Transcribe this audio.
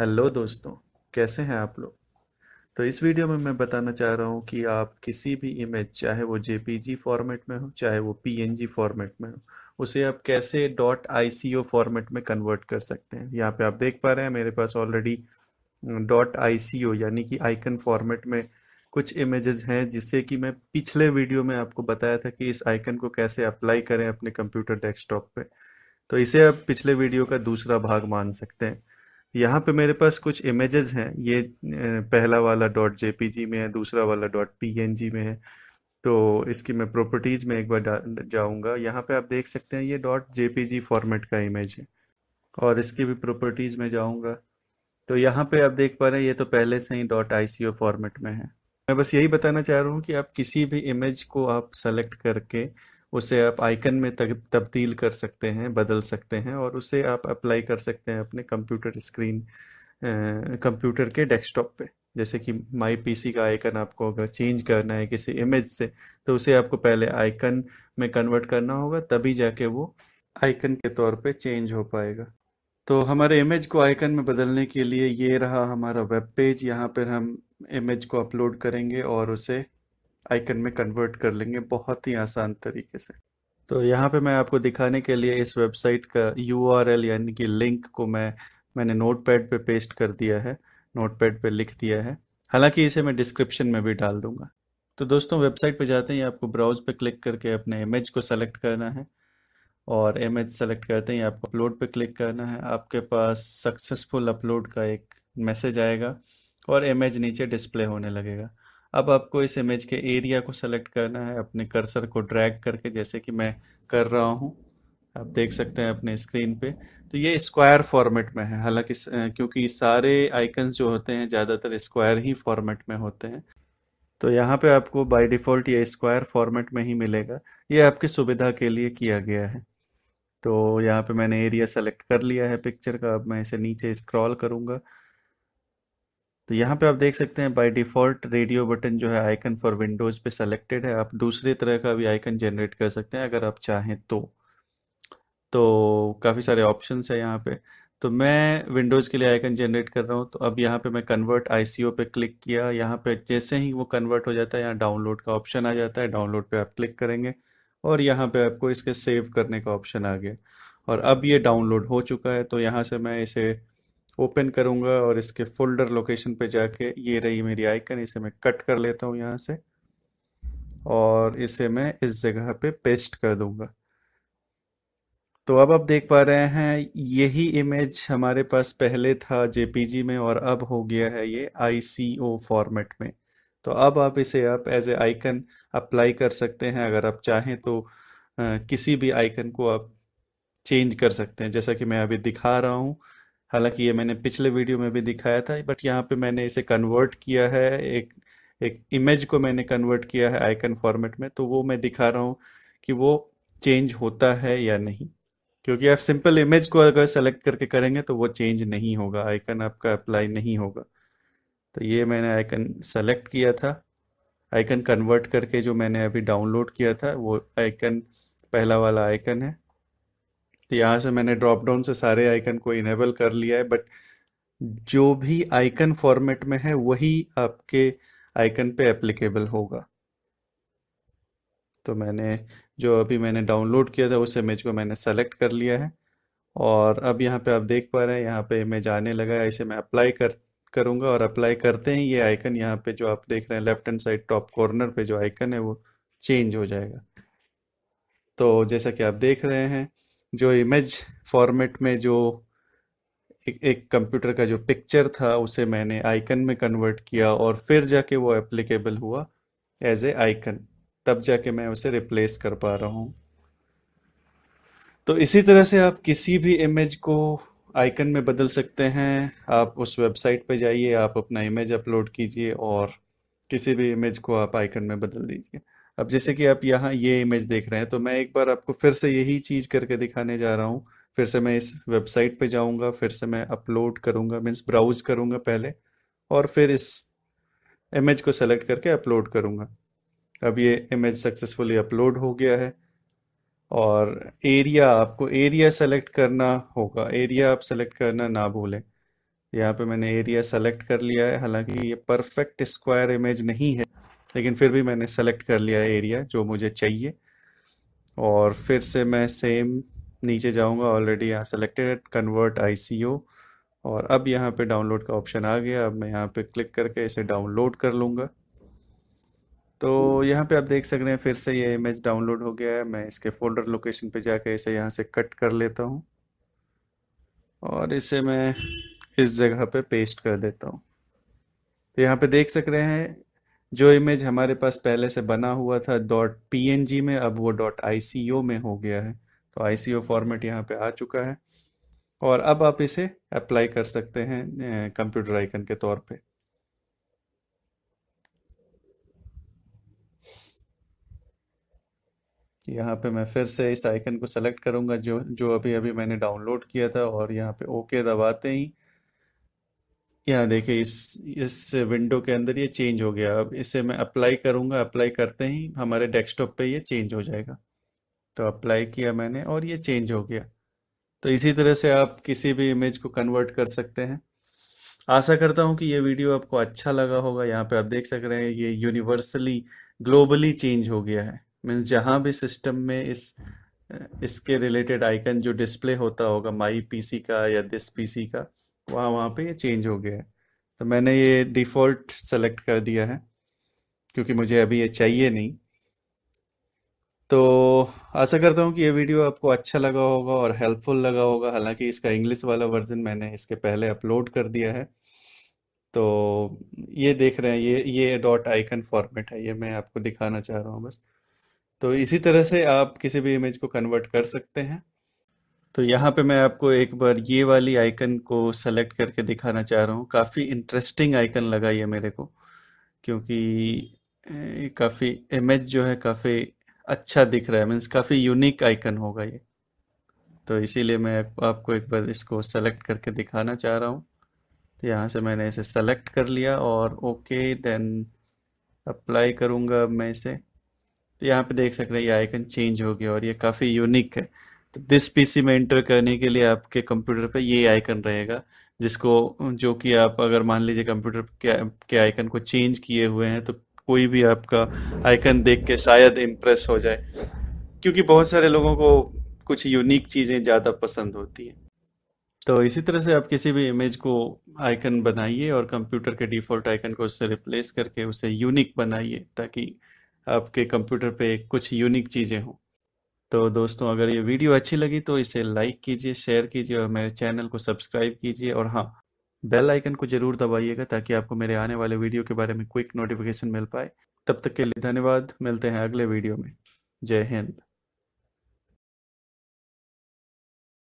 hello दोस्तों कैसे हैं आप लोग तो इस वीडियो में मैं बताना चाह रहा हूं कि आप किसी भी इमेज चाहे वो जे फॉर्मेट में हो चाहे वो पी फॉर्मेट में हो उसे आप कैसे डॉट आई फॉर्मेट में कन्वर्ट कर सकते हैं यहाँ पे आप देख पा रहे हैं मेरे पास ऑलरेडी डॉट आई यानी कि आइकन फॉर्मेट में कुछ इमेजेस हैं जिससे कि मैं पिछले वीडियो में आपको बताया था कि इस आइकन को कैसे अप्लाई करें अपने कंप्यूटर डेस्कटॉप पे तो इसे आप पिछले वीडियो का दूसरा भाग मान सकते हैं यहाँ पे मेरे पास कुछ इमेजेस हैं ये पहला वाला डॉट जे में है दूसरा वाला डॉट पी में है तो इसकी मैं प्रॉपर्टीज़ में एक बार जाऊँगा यहाँ पे आप देख सकते हैं ये डॉट जे फॉर्मेट का इमेज है और इसकी भी प्रॉपर्टीज़ में जाऊँगा तो यहाँ पे आप देख पा रहे हैं ये तो पहले से ही डॉट आई फॉर्मेट में है मैं बस यही बताना चाह रहा हूँ कि आप किसी भी इमेज को आप सेलेक्ट करके उसे आप आइकन में तब्दील कर सकते हैं बदल सकते हैं और उसे आप अप्लाई कर सकते हैं अपने कंप्यूटर स्क्रीन कंप्यूटर के डेस्कटॉप पे जैसे कि माई पीसी का आइकन आपको अगर चेंज करना है किसी इमेज से तो उसे आपको पहले आइकन में कन्वर्ट करना होगा तभी जाके वो आइकन के तौर पे चेंज हो पाएगा तो हमारे इमेज को आइकन में बदलने के लिए ये रहा हमारा वेब पेज यहाँ पर हम इमेज को अपलोड करेंगे और उसे आइकन में कन्वर्ट कर लेंगे बहुत ही आसान तरीके से तो यहाँ पे मैं आपको दिखाने के लिए इस वेबसाइट का यू यानी कि लिंक को मैं मैंने नोटपैड पे पेस्ट कर दिया है नोटपैड पे लिख दिया है हालांकि इसे मैं डिस्क्रिप्शन में भी डाल दूंगा तो दोस्तों वेबसाइट पे जाते हैं आपको ब्राउज पे क्लिक करके अपने इमेज को सेलेक्ट करना है और इमेज सेलेक्ट करते ही आपको अपलोड पे क्लिक करना है आपके पास सक्सेसफुल अपलोड का एक मैसेज आएगा और इमेज नीचे डिस्प्ले होने लगेगा अब आपको इस इमेज के एरिया को सेलेक्ट करना है अपने कर्सर को ड्रैग करके जैसे कि मैं कर रहा हूँ आप देख सकते हैं अपने स्क्रीन पे तो ये स्क्वायर फॉर्मेट में है हालांकि क्योंकि सारे आइकन्स जो होते हैं ज़्यादातर स्क्वायर ही फॉर्मेट में होते हैं तो यहाँ पे आपको बाय डिफ़ॉल्ट ये स्क्वायर फॉर्मेट में ही मिलेगा ये आपकी सुविधा के लिए किया गया है तो यहाँ पे मैंने एरिया सेलेक्ट कर लिया है पिक्चर का अब मैं इसे नीचे स्क्रॉल करूँगा तो यहाँ पे आप देख सकते हैं बाय डिफ़ॉल्ट रेडियो बटन जो है आइकन फॉर विंडोज़ पे सेलेक्टेड है आप दूसरे तरह का भी आइकन जनरेट कर सकते हैं अगर आप चाहें तो तो काफ़ी सारे ऑप्शंस है यहाँ पे तो मैं विंडोज़ के लिए आइकन जनरेट कर रहा हूँ तो अब यहाँ पे मैं कन्वर्ट आई पे क्लिक किया यहाँ पे जैसे ही वो कन्वर्ट हो जाता है यहाँ डाउनलोड का ऑप्शन आ जाता है डाउनलोड पे आप क्लिक करेंगे और यहाँ पे आपको इसके सेव करने का ऑप्शन आ गया और अब ये डाउनलोड हो चुका है तो यहाँ से मैं इसे ओपन करूंगा और इसके फोल्डर लोकेशन पे जाके ये रही मेरी आइकन इसे मैं कट कर लेता हूँ यहाँ से और इसे मैं इस जगह पे पेस्ट कर दूंगा तो अब आप देख पा रहे हैं यही इमेज हमारे पास पहले था जेपीजी में और अब हो गया है ये आईसीओ फॉर्मेट में तो अब आप इसे आप एज ए आइकन अप्लाई कर सकते हैं अगर आप चाहें तो आ, किसी भी आइकन को आप चेंज कर सकते हैं जैसा कि मैं अभी दिखा रहा हूँ हालांकि ये मैंने पिछले वीडियो में भी दिखाया था बट यहाँ पे मैंने इसे कन्वर्ट किया है एक एक इमेज को मैंने कन्वर्ट किया है आइकन फॉर्मेट में तो वो मैं दिखा रहा हूँ कि वो चेंज होता है या नहीं क्योंकि आप सिंपल इमेज को अगर सेलेक्ट करके करेंगे तो वो चेंज नहीं होगा आइकन आपका अप्लाई नहीं होगा तो ये मैंने आइकन सेलेक्ट किया था आइकन कन्वर्ट करके जो मैंने अभी डाउनलोड किया था वो आइकन पहला वाला आइकन है तो यहाँ से मैंने ड्रॉप डाउन से सारे आइकन को इनेबल कर लिया है बट जो भी आइकन फॉर्मेट में है वही आपके आइकन पे एप्लीकेबल होगा तो मैंने जो अभी मैंने डाउनलोड किया था उस इमेज को मैंने सेलेक्ट कर लिया है और अब यहाँ पे आप देख पा रहे हैं यहाँ पे इमेज आने लगा है इसे मैं अप्लाई कर करूँगा और अप्लाई करते ही ये आइकन यहाँ पे जो आप देख रहे हैं left hand side top corner पे जो आइकन है वो चेंज हो जाएगा तो जैसा कि आप देख रहे हैं जो इमेज फॉर्मेट में जो एक एक कंप्यूटर का जो पिक्चर था उसे मैंने आइकन में कन्वर्ट किया और फिर जाके वो एप्लीकेबल हुआ एज ए आइकन तब जाके मैं उसे रिप्लेस कर पा रहा हूँ तो इसी तरह से आप किसी भी इमेज को आइकन में बदल सकते हैं आप उस वेबसाइट पे जाइए आप अपना इमेज अपलोड कीजिए और किसी भी इमेज को आप आइकन में बदल दीजिए अब जैसे कि आप यहाँ ये इमेज देख रहे हैं तो मैं एक बार आपको फिर से यही चीज करके दिखाने जा रहा हूँ फिर से मैं इस वेबसाइट पे जाऊँगा फिर से मैं अपलोड करूंगा मीन्स ब्राउज करूँगा पहले और फिर इस इमेज को सेलेक्ट करके अपलोड करूंगा अब ये इमेज सक्सेसफुली अपलोड हो गया है और एरिया आपको एरिया सेलेक्ट करना होगा एरिया आप सेलेक्ट करना ना भूलें यहाँ पे मैंने एरिया सेलेक्ट कर लिया है हालांकि ये परफेक्ट स्क्वायर इमेज नहीं है लेकिन फिर भी मैंने सेलेक्ट कर लिया है एरिया जो मुझे चाहिए और फिर से मैं सेम नीचे जाऊंगा ऑलरेडी यहाँ सेलेक्टेड कन्वर्ट आई और अब यहाँ पे डाउनलोड का ऑप्शन आ गया अब मैं यहाँ पे क्लिक करके इसे डाउनलोड कर लूँगा तो यहाँ पे आप देख सक रहे हैं फिर से ये इमेज डाउनलोड हो गया है मैं इसके फोल्डर लोकेशन पे जाके इसे यहाँ से कट कर लेता हूँ और इसे मैं इस जगह पे पेस्ट कर देता हूँ तो यहाँ पे देख सक रहे हैं जो इमेज हमारे पास पहले से बना हुआ था डॉट पी में अब वो डॉट आई में हो गया है तो आई फॉर्मेट यहाँ पे आ चुका है और अब आप इसे अप्लाई कर सकते हैं कंप्यूटर आइकन के तौर पे यहाँ पे मैं फिर से इस आइकन को सेलेक्ट करूंगा जो जो अभी अभी मैंने डाउनलोड किया था और यहाँ पे ओके दबाते ही यहाँ देखिए इस इस विंडो के अंदर ये चेंज हो गया अब इसे मैं अप्लाई करूँगा अप्लाई करते ही हमारे डेस्कटॉप पे ये चेंज हो जाएगा तो अप्लाई किया मैंने और ये चेंज हो गया तो इसी तरह से आप किसी भी इमेज को कन्वर्ट कर सकते हैं आशा करता हूँ कि ये वीडियो आपको अच्छा लगा होगा यहाँ पे आप देख सक रहे हैं ये यूनिवर्सली ग्लोबली चेंज हो गया है मीन्स जहाँ भी सिस्टम में इस इसके रिलेटेड आइकन जो डिस्प्ले होता होगा माई पीसी का या दिस पीसी का वहाँ वहाँ पे ये चेंज हो गया है तो मैंने ये डिफ़ॉल्ट सेलेक्ट कर दिया है क्योंकि मुझे अभी ये चाहिए नहीं तो आशा करता हूँ कि ये वीडियो आपको अच्छा लगा होगा और हेल्पफुल लगा होगा हालांकि इसका इंग्लिश वाला वर्जन मैंने इसके पहले अपलोड कर दिया है तो ये देख रहे हैं ये ये डॉट आइकन फॉर्मेट है ये मैं आपको दिखाना चाह रहा हूँ बस तो इसी तरह से आप किसी भी इमेज को कन्वर्ट कर सकते हैं तो यहाँ पे मैं आपको एक बार ये वाली आइकन को सेलेक्ट करके दिखाना चाह रहा हूँ काफ़ी इंटरेस्टिंग आइकन लगा ये मेरे को क्योंकि काफ़ी इमेज जो है काफ़ी अच्छा दिख रहा है मीन्स काफ़ी यूनिक आइकन होगा ये तो इसीलिए मैं आपको एक बार इसको सेलेक्ट करके दिखाना चाह रहा हूँ तो यहाँ से मैंने इसे सेलेक्ट कर लिया और ओके देन अप्लाई करूँगा मैं इसे तो यहाँ पे देख सकते हैं ये आइकन चेंज हो गया और ये काफ़ी यूनिक है तो दिस पीसी में एंटर करने के लिए आपके कंप्यूटर पे ये आइकन रहेगा जिसको जो कि आप अगर मान लीजिए कंप्यूटर के, के आइकन को चेंज किए हुए हैं तो कोई भी आपका आइकन देख के शायद इम्प्रेस हो जाए क्योंकि बहुत सारे लोगों को कुछ यूनिक चीज़ें ज़्यादा पसंद होती हैं तो इसी तरह से आप किसी भी इमेज को आइकन बनाइए और कंप्यूटर के डिफ़ॉल्ट आइकन को उससे रिप्लेस करके उसे यूनिक बनाइए ताकि आपके कंप्यूटर पे कुछ यूनिक चीज़ें हों तो दोस्तों अगर ये वीडियो अच्छी लगी तो इसे लाइक कीजिए शेयर कीजिए और मेरे चैनल को सब्सक्राइब कीजिए और हाँ बेल आइकन को जरूर दबाइएगा ताकि आपको मेरे आने वाले वीडियो के बारे में क्विक नोटिफिकेशन मिल पाए तब तक के लिए धन्यवाद मिलते हैं अगले वीडियो में जय हिंद